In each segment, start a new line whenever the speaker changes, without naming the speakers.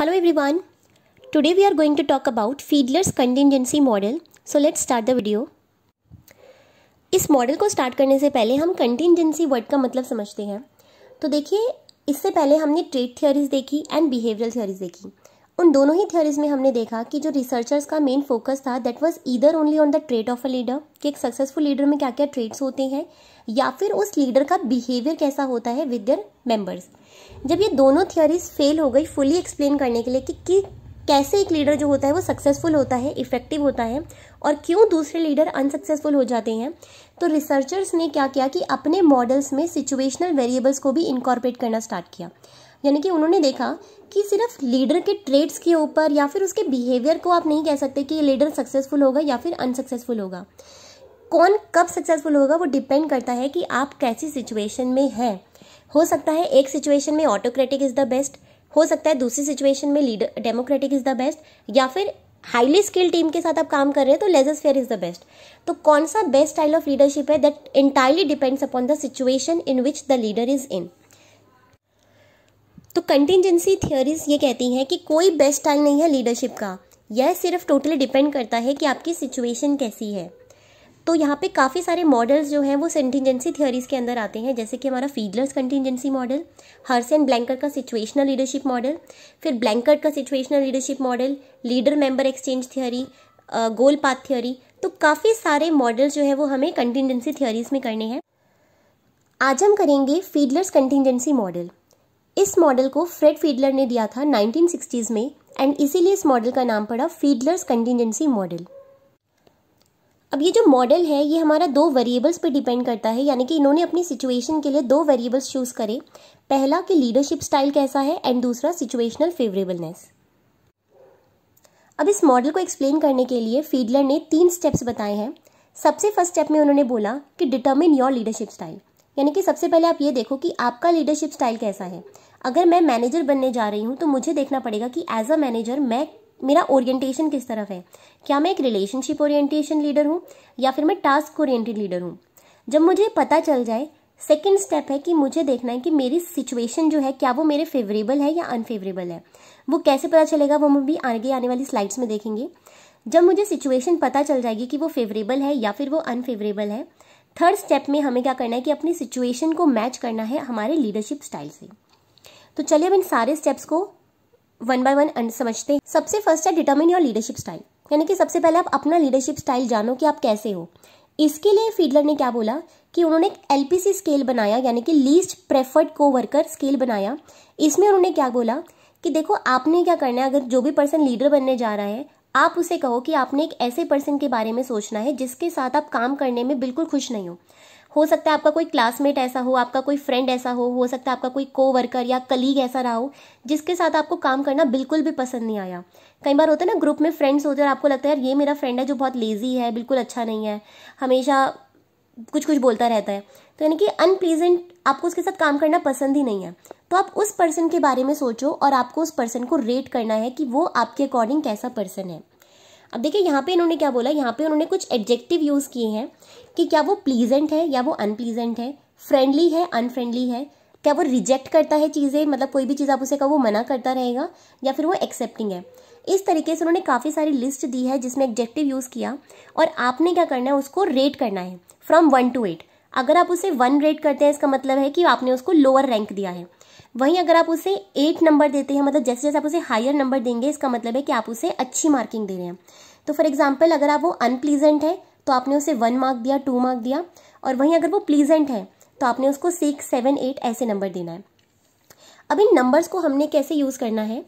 Hello everyone. Today we are going to talk about Fiedler's contingency model. So let's start the video. इस model को start करने से पहले हम contingency word का मतलब समझते हैं तो देखिए इससे पहले हमने ट्रेड थियोरीज देखी एंड बिहेवियरल थियोरीज देखी उन दोनों ही थियोरीज में हमने देखा कि जो रिसर्चर्स का मेन फोकस था that was either only on the trait of a leader कि एक सक्सेसफुल लीडर में क्या क्या ट्रेड्स होते हैं या फिर उस लीडर का बिहेवियर कैसा होता है विद दियर मेंबर्स जब ये दोनों थियोरीज फेल हो गई फुली एक्सप्लेन करने के लिए कि, कि कैसे एक लीडर जो होता है वो सक्सेसफुल होता है इफेक्टिव होता है और क्यों दूसरे लीडर अनसक्सेसफुल हो जाते हैं तो रिसर्चर्स ने क्या किया कि अपने मॉडल्स में सिचुएशनल वेरिएबल्स को भी इनकॉर्पोरेट करना स्टार्ट किया यानी कि उन्होंने देखा कि सिर्फ लीडर के ट्रेड्स के ऊपर या फिर उसके बिहेवियर को आप नहीं कह सकते कि ये लीडर सक्सेसफुल होगा या फिर अनसक्सेसफुल होगा कौन कब सक्सेसफुल होगा वो डिपेंड करता है कि आप कैसी सिचुएशन में हैं हो सकता है एक सिचुएशन में ऑटोक्रेटिक इज द बेस्ट हो सकता है दूसरी सिचुएशन में leader democratic is the best या फिर हाईली स्किल्ड टीम के साथ आप काम कर रहे हैं तो laissez faire is the best तो कौन सा बेस्ट स्टाइल ऑफ लीडरशिप है that entirely depends upon the situation in which the leader is in तो कंटिजेंसी थियोरीज ये कहती हैं कि कोई बेस्ट स्टाइल नहीं है लीडरशिप का यह सिर्फ टोटली डिपेंड करता है कि आपकी सिचुएशन कैसी है तो यहाँ पे काफ़ी सारे मॉडल्स जो हैं वो कंटीजेंसी थियोरीज के अंदर आते हैं जैसे कि हमारा Fiedler's contingency model Hersey and Blanchard का सिचुएशनल लीडरशिप मॉडल फिर ब्लैंकर का situational leadership model leader member exchange theory goal path theory तो काफ़ी सारे मॉडल्स जो है वो हमें कंटिजेंसी थियोरीज में करने हैं आज हम करेंगे फीडलर्स कंटिजेंसी मॉडल इस मॉडल को फ्रेड फीडलर ने दिया था नाइनटीन में एंड इसीलिए इस मॉडल का नाम पड़ा फीडलर्स कंटिजेंसी मॉडल अब ये जो मॉडल है ये हमारा दो वेरिएबल्स पे डिपेंड करता है यानी कि इन्होंने अपनी सिचुएशन के लिए दो वेरिएबल्स चूज करे पहला कि लीडरशिप स्टाइल कैसा है एंड दूसरा सिचुएशनल फेवरेबलनेस अब इस मॉडल को एक्सप्लेन करने के लिए फीडलर ने तीन स्टेप्स बताए हैं सबसे फर्स्ट स्टेप में उन्होंने बोला कि डिटर्मिन योर लीडरशिप स्टाइल यानी कि सबसे पहले आप ये देखो कि आपका लीडरशिप स्टाइल कैसा है अगर मैं मैनेजर बनने जा रही हूँ तो मुझे देखना पड़ेगा कि एज अ मैनेजर मैं मेरा ओरिएंटेशन किस तरफ है क्या मैं एक रिलेशनशिप ओरिएंटेशन लीडर हूँ या फिर मैं टास्क ओरिएंटेड लीडर हूँ जब मुझे पता चल जाए सेकेंड स्टेप है कि मुझे देखना है कि मेरी सिचुएशन जो है क्या वो मेरे फेवरेबल है या अनफेवरेबल है वो कैसे पता चलेगा वो हम भी आगे आने वाली स्लाइड्स में देखेंगे जब मुझे सिचुएशन पता चल जाएगी कि वो फेवरेबल है या फिर वो अनफेवरेबल है थर्ड स्टेप में हमें क्या करना है कि अपनी सिचुएशन को मैच करना है हमारे लीडरशिप स्टाइल से तो चलिए अब इन सारे स्टेप्स को वन बाय वन एंड समझते हैं सबसे फर्स्ट है डिटर्मिन योर लीडरशिप स्टाइल यानी कि सबसे पहले आप अपना लीडरशिप स्टाइल जानो कि आप कैसे हो इसके लिए फीडलर ने क्या बोला कि उन्होंने एक एलपीसी स्केल बनाया यानी कि least preferred coworker scale बनाया इसमें उन्होंने क्या बोला कि देखो आपने क्या करना है अगर जो भी पर्सन लीडर बनने जा रहा है आप उसे कहो कि आपने एक ऐसे पर्सन के बारे में सोचना है जिसके साथ आप काम करने में बिल्कुल खुश नहीं हो हो सकता है आपका कोई क्लासमेट ऐसा हो आपका कोई फ्रेंड ऐसा हो हो सकता है आपका कोई को वर्कर या कलीग ऐसा रहा हो जिसके साथ आपको काम करना बिल्कुल भी पसंद नहीं आया कई बार होता है ना ग्रुप में फ्रेंड्स होते हैं और आपको लगता है यार ये मेरा फ्रेंड है जो बहुत लेजी है बिल्कुल अच्छा नहीं है हमेशा कुछ कुछ बोलता रहता है तो यानी कि अनप्लीजेंट आपको उसके साथ काम करना पसंद ही नहीं है तो आप उस पर्सन के बारे में सोचो और आपको उस पर्सन को रेट करना है कि वो आपके अकॉर्डिंग कैसा पर्सन है अब देखिए यहाँ पे इन्होंने क्या बोला यहाँ पे उन्होंने कुछ एडजेक्टिव यूज़ किए हैं कि क्या वो प्लीजेंट है या वो अनप्लीजेंट है फ्रेंडली है अनफ्रेंडली है क्या वो रिजेक्ट करता है चीज़ें मतलब कोई भी चीज़ आप उसे कहो वो मना करता रहेगा या फिर वो एक्सेप्टिंग है इस तरीके से उन्होंने काफ़ी सारी लिस्ट दी है जिसमें एग्जेक्टिव यूज़ किया और आपने क्या करना है उसको रेट करना है फ्रॉम वन टू एट अगर आप उसे वन रेट करते हैं इसका मतलब है कि आपने उसको लोअर रैंक दिया है वहीं अगर आप उसे एट नंबर देते हैं मतलब जैसे जैसे आप उसे हायर नंबर देंगे इसका मतलब है कि आप उसे अच्छी मार्किंग दे रहे हैं तो फॉर एग्जाम्पल अगर आप वो अनप्लीजेंट है तो आपने उसे वन मार्क दिया टू मार्क दिया और वहीं अगर वो प्लीजेंट है तो आपने उसको सिक्स सेवन एट ऐसे नंबर देना है अब इन नंबर्स को हमने कैसे यूज़ करना है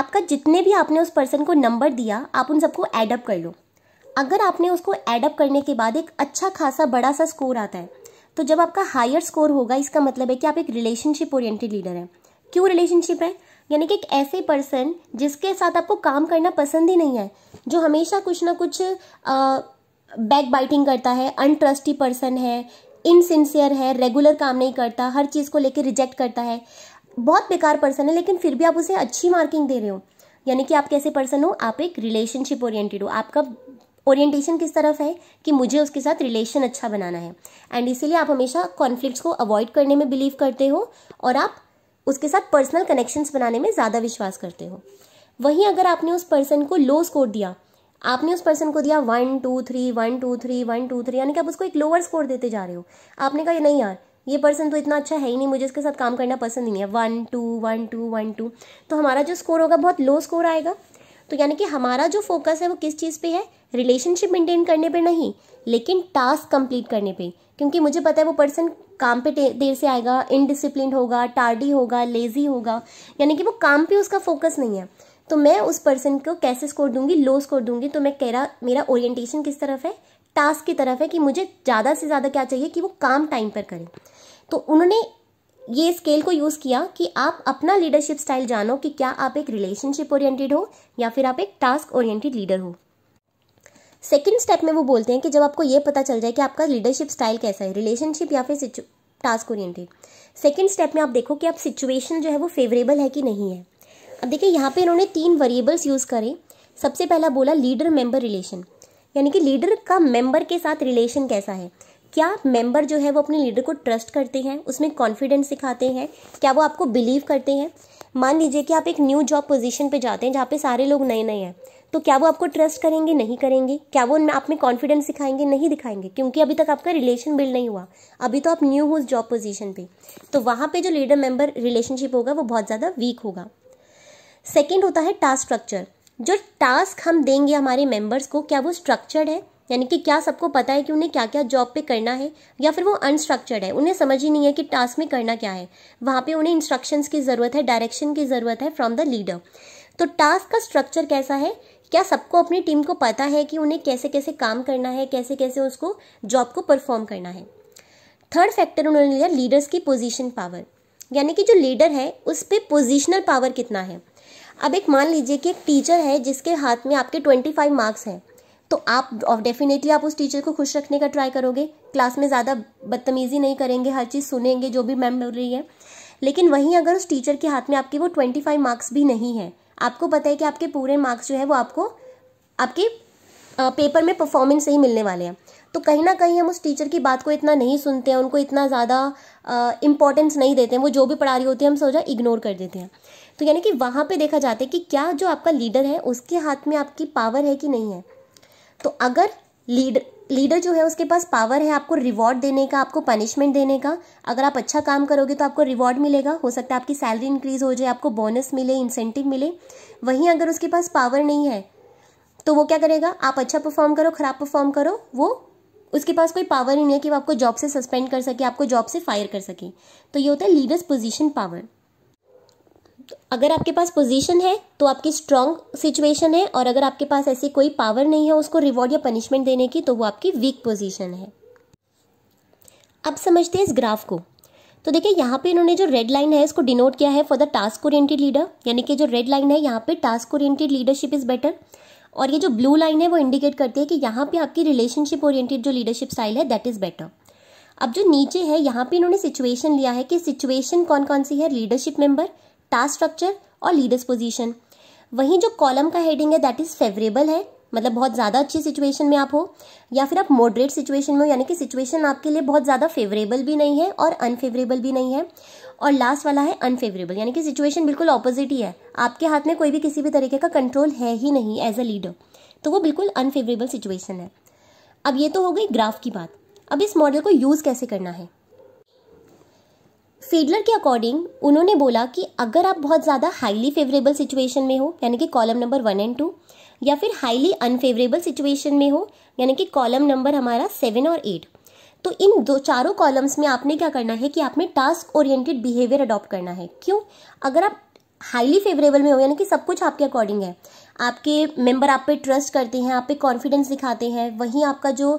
आपका जितने भी आपने उस पर्सन को नंबर दिया आप उन सबको एडअप कर लो अगर आपने उसको एडअप करने के बाद एक अच्छा खासा बड़ा सा स्कोर आता है तो जब आपका हायर स्कोर होगा इसका मतलब है कि आप एक रिलेशनशिप ओरिएंटेड लीडर हैं क्यों रिलेशनशिप है यानी कि एक ऐसे पर्सन जिसके साथ आपको काम करना पसंद ही नहीं है जो हमेशा कुछ ना कुछ बैक बाइटिंग करता है अनट्रस्टी पर्सन है इनसिंसियर है रेगुलर काम नहीं करता हर चीज़ को लेकर रिजेक्ट करता है बहुत बेकार पर्सन है लेकिन फिर भी आप उसे अच्छी मार्किंग दे रहे हो यानी कि आप कैसे पर्सन हो आप एक रिलेशनशिप ओरिएंटेड हो आपका ओरिएंटेशन किस तरफ है कि मुझे उसके साथ रिलेशन अच्छा बनाना है एंड इसीलिए आप हमेशा कॉन्फ्लिक्ट्स को अवॉइड करने में बिलीव करते हो और आप उसके साथ पर्सनल कनेक्शंस बनाने में ज़्यादा विश्वास करते हो वहीं अगर आपने उस पर्सन को लो स्कोर दिया आपने उस पर्सन को दिया one two three one two three one two three यानी कि आप उसको एक लोअर स्कोर देते जा रहे हो आपने कहा नहीं यार ये पर्सन तो इतना अच्छा है ही नहीं मुझे इसके साथ काम करना पसंद ही नहीं है one two one two one two तो हमारा जो स्कोर होगा बहुत लो स्कोर आएगा तो यानी कि हमारा जो फोकस है वो किस चीज़ पे है रिलेशनशिप मेंटेन करने पे नहीं लेकिन टास्क कंप्लीट करने पे क्योंकि मुझे पता है वो पर्सन काम पे देर से आएगा इनडिसिप्लिन होगा टार्डी होगा लेजी होगा यानी कि वो काम पे उसका फोकस नहीं है तो मैं उस पर्सन को कैसे स्कोर दूंगी लो स्कोर दूंगी तो मैं कह रहा मेरा ओरिएंटेशन किस तरफ है टास्क की तरफ है कि मुझे ज़्यादा से ज़्यादा क्या चाहिए कि वो काम टाइम पर करें तो उन्होंने ये स्केल को यूज़ किया कि आप अपना लीडरशिप स्टाइल जानो कि क्या आप एक रिलेशनशिप ओरिएंटेड हो या फिर आप एक टास्क ओरिएंटेड लीडर हो सेकेंड स्टेप में वो बोलते हैं कि जब आपको ये पता चल जाए कि आपका लीडरशिप स्टाइल कैसा है रिलेशनशिप या फिर टास्क ओरिएंटेड सेकेंड स्टेप में आप देखो कि आप सिचुएशन जो है वो फेवरेबल है कि नहीं है अब देखिए यहाँ पे इन्होंने तीन वेरिएबल्स यूज़ करे सबसे पहला बोला लीडर मेंबर रिलेशन यानी कि लीडर का मेंबर के साथ रिलेशन कैसा है क्या मेंबर जो है वो अपने लीडर को ट्रस्ट करते हैं उसमें कॉन्फिडेंस सिखाते हैं क्या वो आपको बिलीव करते हैं मान लीजिए कि आप एक न्यू जॉब पोजिशन पर जाते हैं जहाँ पे सारे लोग नए नए हैं तो क्या वो आपको ट्रस्ट करेंगे नहीं करेंगे क्या वो आप में कॉन्फिडेंस दिखाएंगे नहीं दिखाएंगे क्योंकि अभी तक आपका रिलेशन बिल्ड नहीं हुआ अभी तो आप न्यू हो उस जॉब पोजीशन पे तो वहाँ पे जो लीडर मेंबर रिलेशनशिप होगा वो बहुत ज़्यादा वीक होगा सेकेंड होता है टास्क स्ट्रक्चर जो टास्क हम देंगे हमारे मेम्बर्स को क्या वो स्ट्रक्चर्ड है यानी कि क्या सबको पता है कि उन्हें क्या क्या जॉब पे करना है या फिर वो अनस्ट्रक्चर्ड है उन्हें समझ ही नहीं है कि टास्क में करना क्या है वहाँ पे उन्हें इंस्ट्रक्शंस की ज़रूरत है डायरेक्शन की ज़रूरत है फ्रॉम द लीडर तो टास्क का स्ट्रक्चर कैसा है क्या सबको अपनी टीम को पता है कि उन्हें कैसे कैसे काम करना है कैसे कैसे उसको जॉब को परफॉर्म करना है थर्ड फैक्टर उन्होंने लिया लीडर्स की पोजीशन पावर यानी कि जो लीडर है उस पर पोजिशनल पावर कितना है अब एक मान लीजिए कि एक टीचर है जिसके हाथ में आपके ट्वेंटी फाइव मार्क्स हैं तो आप डेफिनेटली आप उस टीचर को खुश रखने का ट्राई करोगे क्लास में ज़्यादा बदतमीज़ी नहीं करेंगे हर चीज़ सुनेंगे जो भी मैम बोल रही है लेकिन वहीं अगर उस टीचर के हाथ में आपके वो ट्वेंटी फाइव मार्क्स भी नहीं है आपको पता है कि आपके पूरे मार्क्स जो है वो आपको आपके पेपर में परफॉर्मेंस से ही मिलने वाले हैं तो कहीं ना कहीं हम उस टीचर की बात को इतना नहीं सुनते हैं उनको इतना ज़्यादा इंपॉर्टेंस नहीं देते हैं वो जो भी पढ़ा रही होती है हम सोचा इग्नोर कर देते हैं तो यानी कि वहाँ पे देखा जाता है कि क्या जो आपका लीडर है उसके हाथ में आपकी पावर है कि नहीं है तो अगर लीडर लीडर जो है उसके पास पावर है आपको रिवॉर्ड देने का आपको पनिशमेंट देने का अगर आप अच्छा काम करोगे तो आपको रिवॉर्ड मिलेगा हो सकता है आपकी सैलरी इंक्रीज हो जाए आपको बोनस मिले इंसेंटिव मिले वहीं अगर उसके पास पावर नहीं है तो वो क्या करेगा आप अच्छा परफॉर्म करो खराब परफॉर्म करो वो उसके पास कोई पावर ही नहीं है कि वो आपको जॉब से सस्पेंड कर सके आपको जॉब से फायर कर सके तो ये होता है लीडर्स पोजिशन पावर तो अगर आपके पास पोजीशन है तो आपकी स्ट्रॉन्ग सिचुएशन है और अगर आपके पास ऐसी कोई पावर नहीं है उसको रिवॉर्ड या पनिशमेंट देने की तो वो आपकी वीक पोजीशन है अब समझते हैं इस ग्राफ को तो देखिए यहाँ पे इन्होंने जो रेड लाइन है इसको डिनोट किया है for the task oriented leader यानी कि जो रेड लाइन है यहाँ पे task oriented leadership is better और ये जो ब्लू लाइन है वो इंडिकेट करती है कि यहाँ पे आपकी रिलेशनशिप ओरिएंटेड जो लीडरशिप स्टाइल है दैट इज़ बेटर अब जो नीचे है यहाँ पे इन्होंने सिचुएशन लिया है कि सिचुएशन कौन कौन सी है लीडरशिप मेंबर टास्क स्ट्रक्चर और लीडर्स पोजीशन वहीं जो कॉलम का हेडिंग है दैट इज़ फेवरेबल है मतलब बहुत ज़्यादा अच्छी सिचुएशन में आप हो या फिर आप मॉडरेट सिचुएशन में हो यानी कि सिचुएशन आपके लिए बहुत ज़्यादा फेवरेबल भी नहीं है और अनफेवरेबल भी नहीं है और लास्ट वाला है अनफेवरेबल यानी कि सिचुएशन बिल्कुल ऑपोजिट ही है आपके हाथ में कोई भी किसी भी तरीके का कंट्रोल है ही नहीं एज अ लीडर तो वो बिल्कुल अनफेवरेबल सिचुएशन है अब ये तो हो गई ग्राफ की बात अब इस मॉडल को यूज़ कैसे करना है फेडलर के अकॉर्डिंग उन्होंने बोला कि अगर आप बहुत ज़्यादा हाईली फेवरेबल सिचुएशन में हो यानी कि column number one and two या फिर हाईली अनफेवरेबल सिचुएशन में हो यानी कि कॉलम नंबर हमारा सेवन और एट तो इन दो चारों कॉलम्स में आपने क्या करना है कि आपने टास्क ओरिएंटेड बिहेवियर अडॉप्ट करना है क्यों अगर आप हाईली फेवरेबल में हो यानी कि सब कुछ आपके अकॉर्डिंग है आपके मेंबर आप पे ट्रस्ट करते हैं आप पे कॉन्फिडेंस दिखाते हैं वहीं आपका जो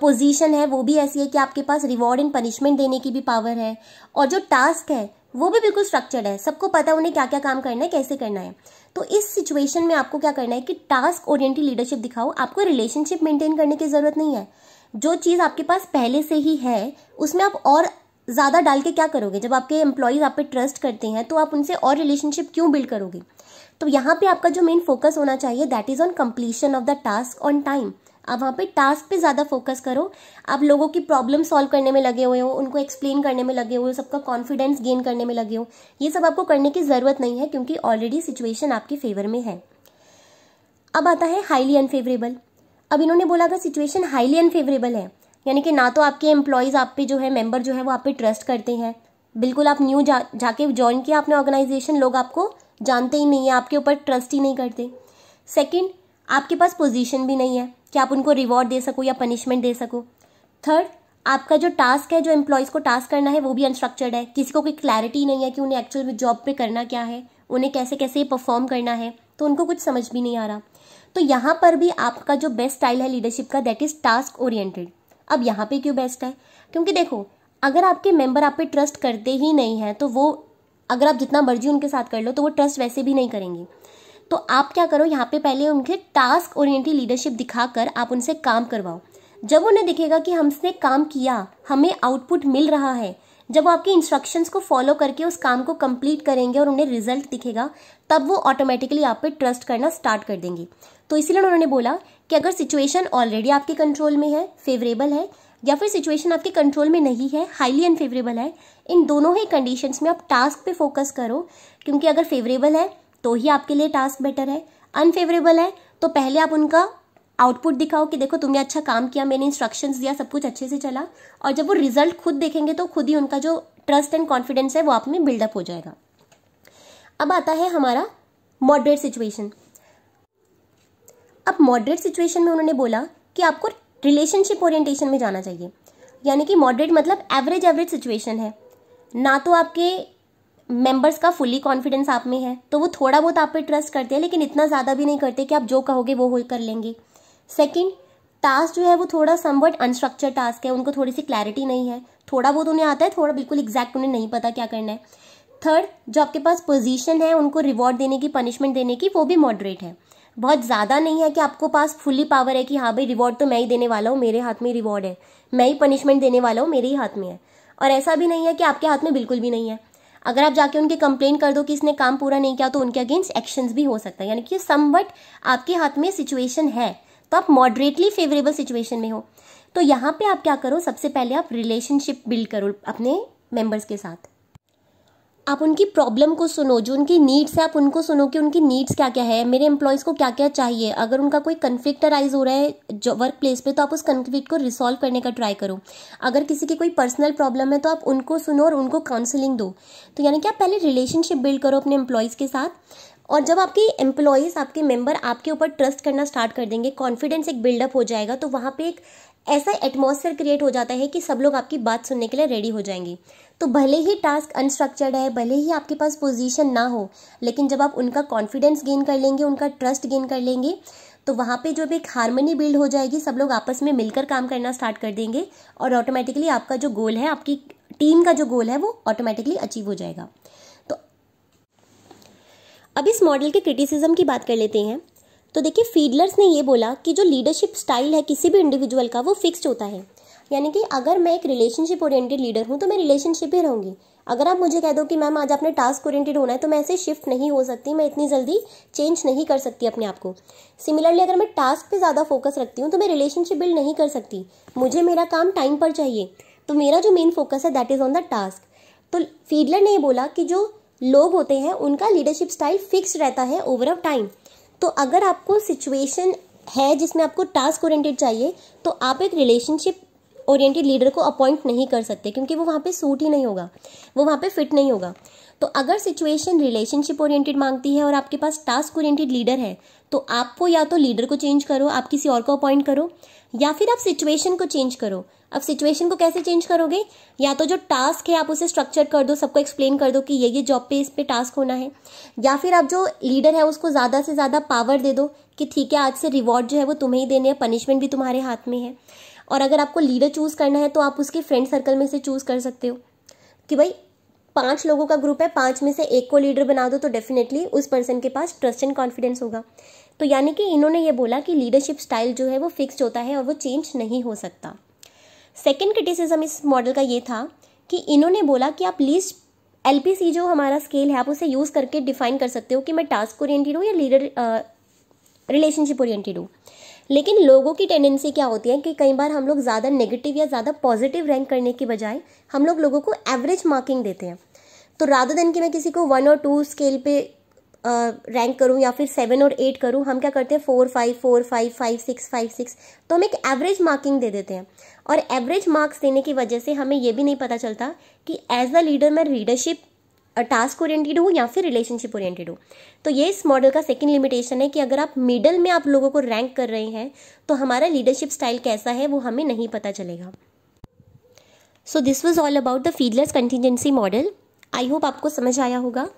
पोजीशन है वो भी ऐसी है कि आपके पास रिवॉर्ड एंड पनिशमेंट देने की भी पावर है और जो टास्क है वो भी बिल्कुल स्ट्रक्चर्ड है सबको पता है उन्हें क्या क्या काम करना है कैसे करना है तो इस सिचुएशन में आपको क्या करना है कि टास्क ओरिएंटेड लीडरशिप दिखाओ आपको रिलेशनशिप मेंटेन करने की ज़रूरत नहीं है जो चीज़ आपके पास पहले से ही है उसमें आप और ज़्यादा डाल के क्या करोगे जब आपके एम्प्लॉयज़ आप पे ट्रस्ट करते हैं तो आप उनसे और रिलेशनशिप क्यों बिल्ड करोगे तो यहाँ पे आपका जो मेन फोकस होना चाहिए that is on completion of the task on time आप वहाँ पे टास्क पे ज़्यादा फोकस करो आप लोगों की प्रॉब्लम सॉल्व करने में लगे हुए हो उनको एक्सप्लेन करने में लगे हुए हो सबका कॉन्फिडेंस गेन करने में लगे हो ये सब आपको करने की ज़रूरत नहीं है क्योंकि ऑलरेडी सिचुएशन आपके फेवर में है अब आता है हाईली अनफेवरेबल अब इन्होंने बोला था सिचुएशन हाईली अनफेवरेबल है यानी कि ना तो आपके एम्प्लॉयज़ आप पे जो है मेंबर जो है वो आप पे ट्रस्ट करते हैं बिल्कुल आप न्यू जा जाके ज्वाइन किया आपने ऑर्गेनाइजेशन लोग आपको जानते ही नहीं है आपके ऊपर ट्रस्ट ही नहीं करते सेकंड आपके पास पोजीशन भी नहीं है कि आप उनको रिवॉर्ड दे सको या पनिशमेंट दे सको थर्ड आपका जो टास्क है जो एम्प्लॉयज़ को टास्क करना है वो भी अनस्ट्रक्चर्ड है किसी को कोई क्लैरिटी नहीं है कि उन्हें एक्चुअल जॉब पे करना क्या है उन्हें कैसे कैसे परफॉर्म करना है तो उनको कुछ समझ भी नहीं आ रहा तो यहाँ पर भी आपका जो बेस्ट स्टाइल है लीडरशिप का दैट इज़ टास्क ओरिएंटेड अब यहाँ पे क्यों बेस्ट है क्योंकि देखो अगर आपके मेंबर आप पे ट्रस्ट करते ही नहीं हैं तो वो अगर आप जितना मर्जी उनके साथ कर लो तो वो ट्रस्ट वैसे भी नहीं करेंगे तो आप क्या करो यहाँ पे पहले उनके टास्क ओरिएंटेड लीडरशिप दिखाकर आप उनसे काम करवाओ जब उन्हें दिखेगा कि हमसे काम किया हमें आउटपुट मिल रहा है जब वो आपके इंस्ट्रक्शंस को फॉलो करके उस काम को कंप्लीट करेंगे और उन्हें रिजल्ट दिखेगा तब वो ऑटोमेटिकली आप पे ट्रस्ट करना स्टार्ट कर देंगे तो इसीलिए उन्होंने बोला कि अगर सिचुएशन ऑलरेडी आपके कंट्रोल में है फेवरेबल है या फिर सिचुएशन आपके कंट्रोल में नहीं है हाईली अनफेवरेबल है इन दोनों ही कंडीशन में आप टास्क पे फोकस करो क्योंकि अगर फेवरेबल है तो ही आपके लिए टास्क बेटर है अनफेवरेबल है तो पहले आप उनका आउटपुट दिखाओ कि देखो तुमने अच्छा काम किया मैंने इंस्ट्रक्शंस दिया सब कुछ अच्छे से चला और जब वो रिजल्ट खुद देखेंगे तो खुद ही उनका जो ट्रस्ट एंड कॉन्फिडेंस है वो आप में बिल्डअप हो जाएगा अब आता है हमारा मॉडरेट सिचुएशन अब मॉडरेट सिचुएशन में उन्होंने बोला कि आपको रिलेशनशिप ओरिएंटेशन में जाना चाहिए यानी कि मॉडरेट मतलब एवरेज एवरेज सिचुएशन है ना तो आपके मेंबर्स का फुली कॉन्फिडेंस आप में है तो वो थोड़ा बहुत आप पे ट्रस्ट करते हैं लेकिन इतना ज़्यादा भी नहीं करते कि आप जो कहोगे वो हो कर लेंगे सेकेंड टास्क जो है वो थोड़ा समवट अनस्ट्रक्चर टास्क है उनको थोड़ी सी क्लैरिटी नहीं है थोड़ा बहुत उन्हें आता है थोड़ा बिल्कुल एग्जैक्ट उन्हें नहीं पता क्या करना है थर्ड जो आपके पास पोजीशन है उनको रिवॉर्ड देने की पनिशमेंट देने की वो भी मॉडरेट है बहुत ज़्यादा नहीं है कि आपको पास फुली पावर है कि हाँ भाई रिवॉर्ड तो मैं ही देने वाला हूँ मेरे हाथ में रिवॉर्ड है मैं ही पनिशमेंट देने वाला हूँ मेरे ही हाथ में है और ऐसा भी नहीं है कि आपके हाथ में बिल्कुल भी नहीं है अगर आप जाके उनके कंप्लेन कर दो कि इसने काम पूरा नहीं किया तो उनके अगेंस्ट एक्शंस भी हो सकता है यानी कि समवट आपके हाथ में सिचुएशन है तो आप मॉडरेटली फेवरेबल सिचुएशन में हो तो यहाँ पे आप क्या करो सबसे पहले आप रिलेशनशिप बिल्ड करो अपने मेंबर्स के साथ आप उनकी प्रॉब्लम को सुनो जो उनकी नीड्स है आप उनको सुनो कि उनकी नीड्स क्या क्या है मेरे एम्प्लॉयज़ को क्या क्या चाहिए अगर उनका कोई कन्फ्लिक्ट अराइज हो रहा है जो वर्क प्लेस पर तो आप उस कन्फ्लिक्ट को रिसॉल्व करने का ट्राई करो अगर किसी की कोई पर्सनल प्रॉब्लम है तो आप उनको सुनो और उनको काउंसिलिंग दो तो यानी कि आप पहले रिलेशनशिप बिल्ड करो अपने एम्प्लॉयज़ के साथ और जब आपकी एम्प्लॉयज़ आपके मेंबर आपके ऊपर ट्रस्ट करना स्टार्ट कर देंगे कॉन्फिडेंस एक बिल्डअप हो जाएगा तो वहाँ पे एक ऐसा एटमोसफेयर क्रिएट हो जाता है कि सब लोग आपकी बात सुनने के लिए रेडी हो जाएंगे तो भले ही टास्क अनस्ट्रक्चर्ड है भले ही आपके पास पोजीशन ना हो लेकिन जब आप उनका कॉन्फिडेंस गेन कर लेंगे उनका ट्रस्ट गेन कर लेंगे तो वहाँ पे जो भी एक हारमोनी बिल्ड हो जाएगी सब लोग आपस में मिलकर काम करना स्टार्ट कर देंगे और ऑटोमेटिकली आपका जो गोल है आपकी टीम का जो गोल है वो ऑटोमेटिकली अचीव हो जाएगा तो अब इस मॉडल के क्रिटिसिज्म की बात कर लेते हैं तो देखिए फीडलर्स ने ये बोला कि जो लीडरशिप स्टाइल है किसी भी इंडिविजुअल का वो फिक्स्ड होता है यानी कि अगर मैं एक रिलेशनशिप ओरिएंटेड लीडर हूँ तो मैं रिलेशनशिप ही रहूँगी अगर आप मुझे कह दो कि मैम आज आपने टास्क ओरिएंटेड होना है तो मैं ऐसे शिफ्ट नहीं हो सकती मैं इतनी जल्दी चेंज नहीं कर सकती अपने आप को सिमिलरली अगर मैं टास्क पे ज़्यादा फोकस रखती हूँ तो मैं रिलेशनशिप बिल्ड नहीं कर सकती मुझे मेरा काम टाइम पर चाहिए तो मेरा जो मेन फोकस है that is on the task तो फीडलर ने बोला कि जो लोग होते हैं उनका लीडरशिप स्टाइल फिक्स रहता है ओवर ऑफ टाइम तो अगर आपको सिचुएशन है जिसमें आपको टास्क ओरिएंटेड चाहिए तो आप एक रिलेशनशिप ओरिएंटेड लीडर को अपॉइंट नहीं कर सकते क्योंकि वो वहाँ पे सूट ही नहीं होगा वो वहाँ पे फिट नहीं होगा तो अगर सिचुएशन रिलेशनशिप ओरिएंटेड मांगती है और आपके पास टास्क ओरिएंटेड लीडर है तो आपको या तो लीडर को चेंज करो आप किसी और को अपॉइंट करो या फिर आप सिचुएशन को चेंज करो अब सिचुएशन को कैसे चेंज करोगे या तो जो टास्क है आप उसे स्ट्रक्चर कर दो सबको एक्सप्लेन कर दो कि ये ये जॉब पे इस पे टास्क होना है या फिर आप जो लीडर है उसको ज़्यादा से ज़्यादा पावर दे दो कि ठीक है आज से रिवॉर्ड जो है वो तुम्हें ही देने हैं पनिशमेंट भी तुम्हारे हाथ में है और अगर आपको लीडर चूज़ करना है तो आप उसके फ्रेंड सर्कल में से चूज़ कर सकते हो कि भाई पांच लोगों का ग्रुप है पांच में से एक को लीडर बना दो तो डेफिनेटली उस पर्सन के पास ट्रस्ट एंड कॉन्फिडेंस होगा तो यानी कि इन्होंने ये बोला कि लीडरशिप स्टाइल जो है वो फिक्स होता है और वो चेंज नहीं हो सकता सेकेंड क्रिटिसिज्म इस मॉडल का ये था कि इन्होंने बोला कि आप लीस्ट एल जो हमारा स्केल है आप उसे यूज़ करके डिफाइन कर सकते हो कि मैं टास्क ओरिएंटेड हूँ या लीडर रिलेशनशिप ओरिएंटेड हूँ लेकिन लोगों की टेंडेंसी क्या होती है कि कई बार हम लोग ज़्यादा नेगेटिव या ज़्यादा पॉजिटिव रैंक करने के बजाय हम लोग लोगों को एवरेज मार्किंग देते हैं तो राधा दिन कि मैं किसी को वन और टू स्केल पे रैंक करूँ या फिर सेवन और एट करूँ हम क्या करते हैं four five four five five six five six तो हम एक एवरेज मार्किंग दे देते हैं और एवरेज मार्क्स देने की वजह से हमें यह भी नहीं पता चलता कि एज अ लीडर मैं लीडरशिप टास्क ओरिएंटेड हो या फिर रिलेशनशिप ओरिएंटेड हो तो ये इस मॉडल का सेकंड लिमिटेशन है कि अगर आप मिडल में आप लोगों को रैंक कर रहे हैं तो हमारा लीडरशिप स्टाइल कैसा है वो हमें नहीं पता चलेगा so this was all about the Fiedler's contingency model I hope आपको समझ आया होगा